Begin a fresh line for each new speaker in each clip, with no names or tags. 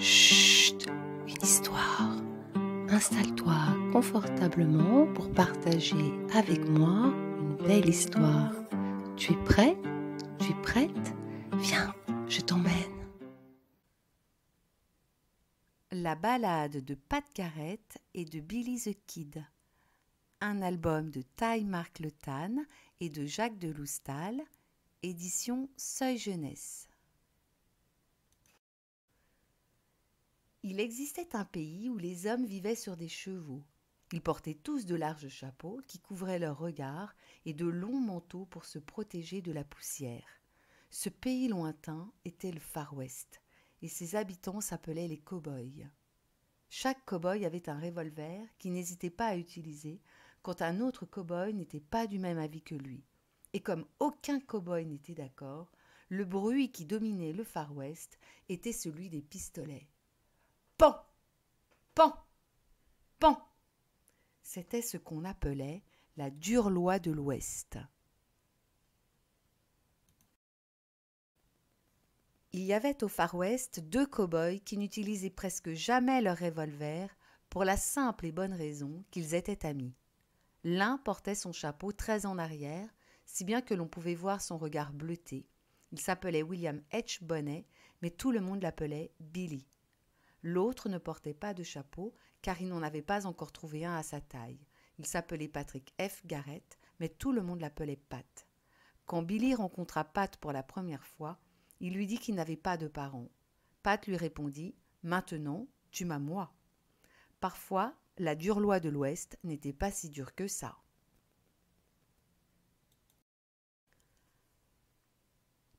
Chut, une histoire. Installe-toi confortablement pour partager avec moi une belle histoire. Tu es prêt Tu es prête Viens, je t'emmène. La balade de Pat Carrette et de Billy the Kid. Un album de Taille Marc Le Tan et de Jacques de Loustal, édition Seuil Jeunesse. Il existait un pays où les hommes vivaient sur des chevaux. Ils portaient tous de larges chapeaux qui couvraient leurs regards et de longs manteaux pour se protéger de la poussière. Ce pays lointain était le Far West, et ses habitants s'appelaient les cow-boys. Chaque cow-boy avait un revolver qu'il n'hésitait pas à utiliser quand un autre cow-boy n'était pas du même avis que lui. Et comme aucun cow-boy n'était d'accord, le bruit qui dominait le Far West était celui des pistolets. Pan Pan Pan C'était ce qu'on appelait la dure loi de l'Ouest. Il y avait au Far West deux cow-boys qui n'utilisaient presque jamais leur revolver pour la simple et bonne raison qu'ils étaient amis. L'un portait son chapeau très en arrière, si bien que l'on pouvait voir son regard bleuté. Il s'appelait William H. Bonnet, mais tout le monde l'appelait Billy. L'autre ne portait pas de chapeau, car il n'en avait pas encore trouvé un à sa taille. Il s'appelait Patrick F. Garrett, mais tout le monde l'appelait Pat. Quand Billy rencontra Pat pour la première fois, il lui dit qu'il n'avait pas de parents. Pat lui répondit Maintenant, tu m'as moi. Parfois, la dure loi de l'Ouest n'était pas si dure que ça.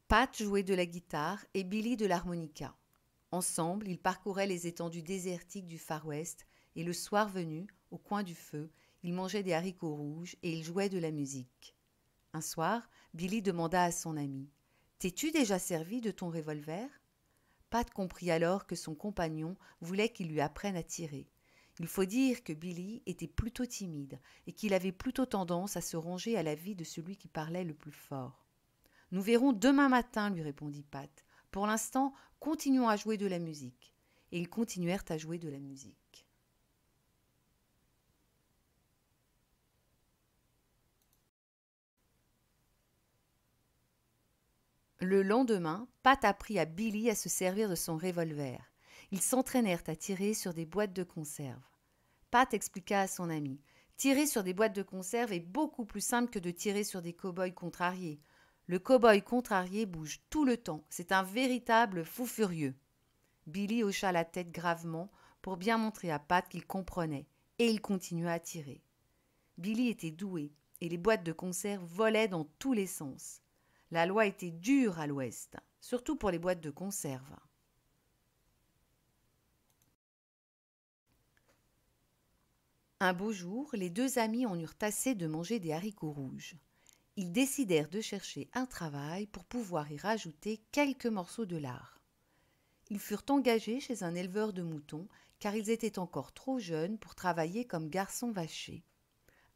Pat jouait de la guitare et Billy de l'harmonica. Ensemble, ils parcouraient les étendues désertiques du Far West, et le soir venu, au coin du feu, ils mangeaient des haricots rouges et ils jouaient de la musique. Un soir, Billy demanda à son ami T'es-tu déjà servi de ton revolver Pat comprit alors que son compagnon voulait qu'il lui apprenne à tirer. Il faut dire que Billy était plutôt timide et qu'il avait plutôt tendance à se ranger à la vie de celui qui parlait le plus fort. Nous verrons demain matin, lui répondit Pat. Pour l'instant, continuons à jouer de la musique. Et ils continuèrent à jouer de la musique. Le lendemain, Pat apprit à Billy à se servir de son revolver. Ils s'entraînèrent à tirer sur des boîtes de conserve. Pat expliqua à son ami Tirer sur des boîtes de conserve est beaucoup plus simple que de tirer sur des cow-boys contrariés. Le cow-boy contrarié bouge tout le temps. C'est un véritable fou furieux. Billy hocha la tête gravement pour bien montrer à Pat qu'il comprenait, et il continua à tirer. Billy était doué, et les boîtes de conserve volaient dans tous les sens. La loi était dure à l'ouest, surtout pour les boîtes de conserve. Un beau jour, les deux amis en eurent assez de manger des haricots rouges ils décidèrent de chercher un travail pour pouvoir y rajouter quelques morceaux de lard. Ils furent engagés chez un éleveur de moutons car ils étaient encore trop jeunes pour travailler comme garçons vachers.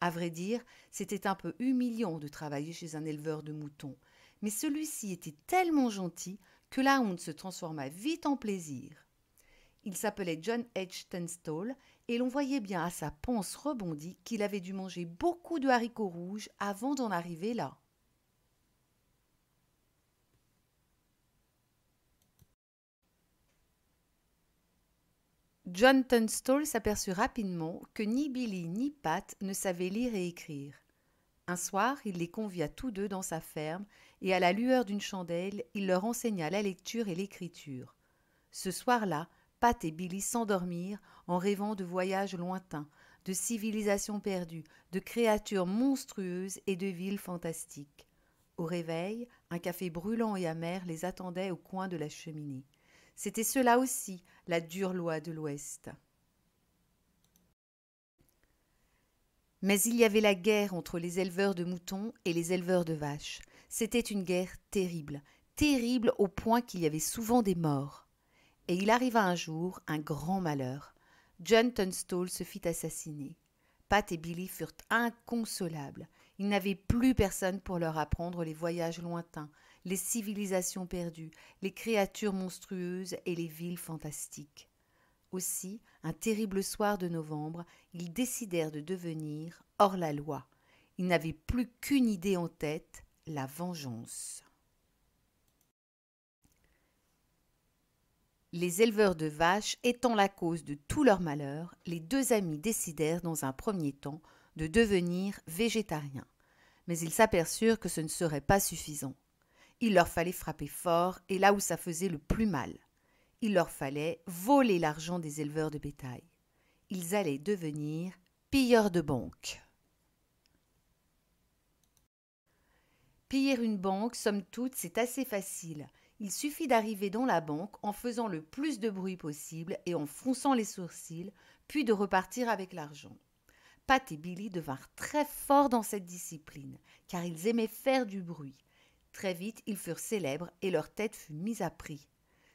À vrai dire, c'était un peu humiliant de travailler chez un éleveur de moutons, mais celui-ci était tellement gentil que la honte se transforma vite en plaisir. Il s'appelait John H. Tenstall et l'on voyait bien à sa panse rebondie qu'il avait dû manger beaucoup de haricots rouges avant d'en arriver là. John Tunstall s'aperçut rapidement que ni Billy ni Pat ne savaient lire et écrire. Un soir, il les convia tous deux dans sa ferme, et à la lueur d'une chandelle, il leur enseigna la lecture et l'écriture. Ce soir-là, Pat et Billy s'endormirent en rêvant de voyages lointains, de civilisations perdues, de créatures monstrueuses et de villes fantastiques. Au réveil, un café brûlant et amer les attendait au coin de la cheminée. C'était cela aussi, la dure loi de l'Ouest. Mais il y avait la guerre entre les éleveurs de moutons et les éleveurs de vaches. C'était une guerre terrible, terrible au point qu'il y avait souvent des morts. Et il arriva un jour un grand malheur. John Tunstall se fit assassiner. Pat et Billy furent inconsolables. Ils n'avaient plus personne pour leur apprendre les voyages lointains, les civilisations perdues, les créatures monstrueuses et les villes fantastiques. Aussi, un terrible soir de novembre, ils décidèrent de devenir hors la loi. Ils n'avaient plus qu'une idée en tête, la vengeance. Les éleveurs de vaches étant la cause de tout leur malheur, les deux amis décidèrent dans un premier temps de devenir végétariens. Mais ils s'aperçurent que ce ne serait pas suffisant. Il leur fallait frapper fort et là où ça faisait le plus mal. Il leur fallait voler l'argent des éleveurs de bétail. Ils allaient devenir pilleurs de banques. Piller une banque, somme toute, c'est assez facile. Il suffit d'arriver dans la banque en faisant le plus de bruit possible et en fronçant les sourcils, puis de repartir avec l'argent. Pat et Billy devinrent très forts dans cette discipline, car ils aimaient faire du bruit. Très vite, ils furent célèbres et leur tête fut mise à prix.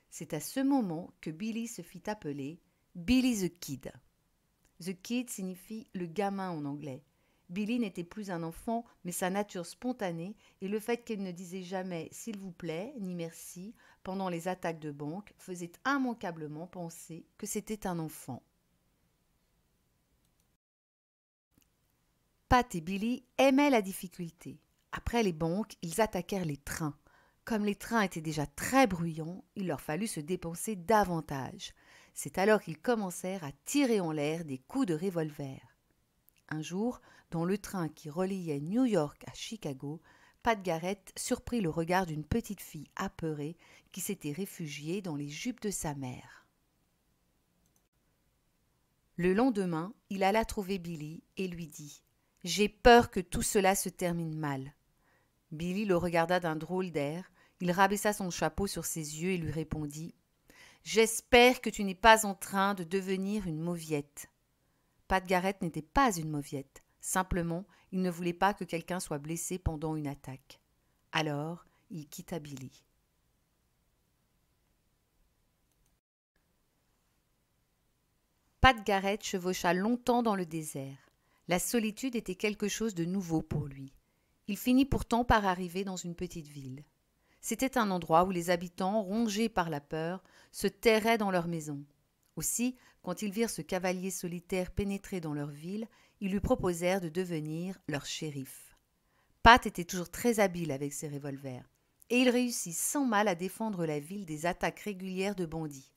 C'est à ce moment que Billy se fit appeler Billy the Kid. The Kid signifie le gamin en anglais. Billy n'était plus un enfant, mais sa nature spontanée et le fait qu'elle ne disait jamais s'il vous plaît ni merci pendant les attaques de banque faisait immanquablement penser que c'était un enfant. Pat et Billy aimaient la difficulté. Après les banques, ils attaquèrent les trains. Comme les trains étaient déjà très bruyants, il leur fallut se dépenser davantage. C'est alors qu'ils commencèrent à tirer en l'air des coups de revolver. Un jour, dans le train qui reliait New York à Chicago, Pat Garrett surprit le regard d'une petite fille apeurée qui s'était réfugiée dans les jupes de sa mère. Le lendemain, il alla trouver Billy et lui dit J'ai peur que tout cela se termine mal. Billy le regarda d'un drôle d'air, il rabaissa son chapeau sur ses yeux et lui répondit J'espère que tu n'es pas en train de devenir une mauviette. Pat n'était pas une mauviette. Simplement, il ne voulait pas que quelqu'un soit blessé pendant une attaque. Alors, il quitta Billy. Pat chevaucha longtemps dans le désert. La solitude était quelque chose de nouveau pour lui. Il finit pourtant par arriver dans une petite ville. C'était un endroit où les habitants, rongés par la peur, se terraient dans leurs maisons. Aussi, quand ils virent ce cavalier solitaire pénétrer dans leur ville, ils lui proposèrent de devenir leur shérif. Pat était toujours très habile avec ses revolvers, et il réussit sans mal à défendre la ville des attaques régulières de bandits.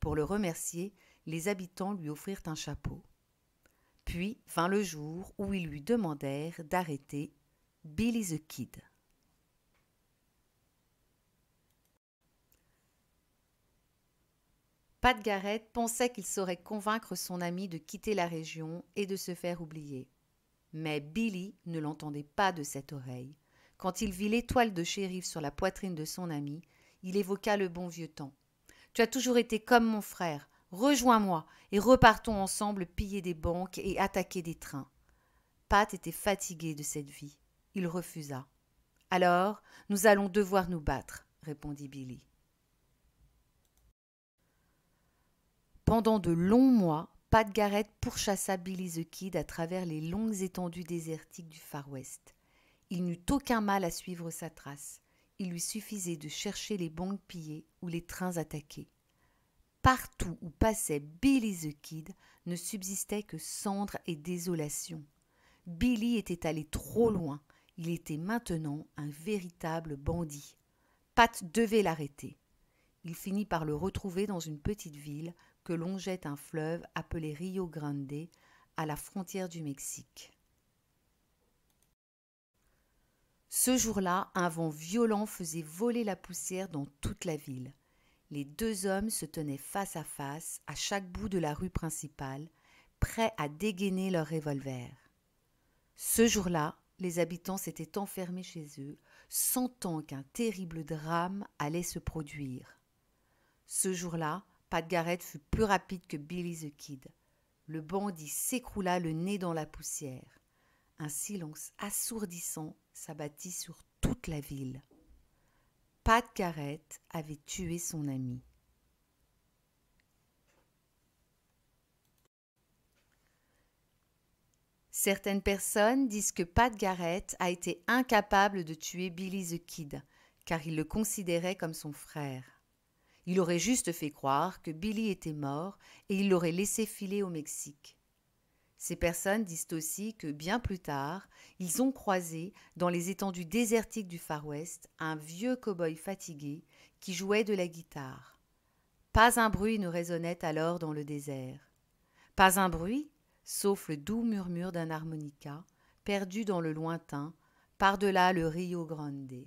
Pour le remercier, les habitants lui offrirent un chapeau. Puis vint le jour où ils lui demandèrent d'arrêter Billy the Kid. Pat Garrett pensait qu'il saurait convaincre son ami de quitter la région et de se faire oublier. Mais Billy ne l'entendait pas de cette oreille. Quand il vit l'étoile de shérif sur la poitrine de son ami, il évoqua le bon vieux temps. Tu as toujours été comme mon frère. Rejoins-moi et repartons ensemble piller des banques et attaquer des trains. Pat était fatigué de cette vie. Il refusa. Alors, nous allons devoir nous battre, répondit Billy. Pendant de longs mois, Pat Garrett pourchassa Billy the Kid à travers les longues étendues désertiques du Far West. Il n'eut aucun mal à suivre sa trace. Il lui suffisait de chercher les banques pillées ou les trains attaqués. Partout où passait Billy the Kid ne subsistait que cendre et désolation. Billy était allé trop loin. Il était maintenant un véritable bandit. Pat devait l'arrêter. Il finit par le retrouver dans une petite ville longeait un fleuve appelé Rio Grande à la frontière du Mexique. Ce jour-là, un vent violent faisait voler la poussière dans toute la ville. Les deux hommes se tenaient face à face à chaque bout de la rue principale, prêts à dégainer leurs revolvers. Ce jour-là, les habitants s'étaient enfermés chez eux, sentant qu'un terrible drame allait se produire. Ce jour-là, Pat Garrett fut plus rapide que Billy the Kid. Le bandit s'écroula le nez dans la poussière. Un silence assourdissant s'abattit sur toute la ville. Pat Garrett avait tué son ami. Certaines personnes disent que Pat Garrett a été incapable de tuer Billy the Kid, car il le considérait comme son frère. Il aurait juste fait croire que Billy était mort et il l'aurait laissé filer au Mexique. Ces personnes disent aussi que bien plus tard, ils ont croisé, dans les étendues désertiques du Far West, un vieux cow-boy fatigué qui jouait de la guitare. Pas un bruit ne résonnait alors dans le désert. Pas un bruit, sauf le doux murmure d'un harmonica, perdu dans le lointain, par-delà le Rio Grande.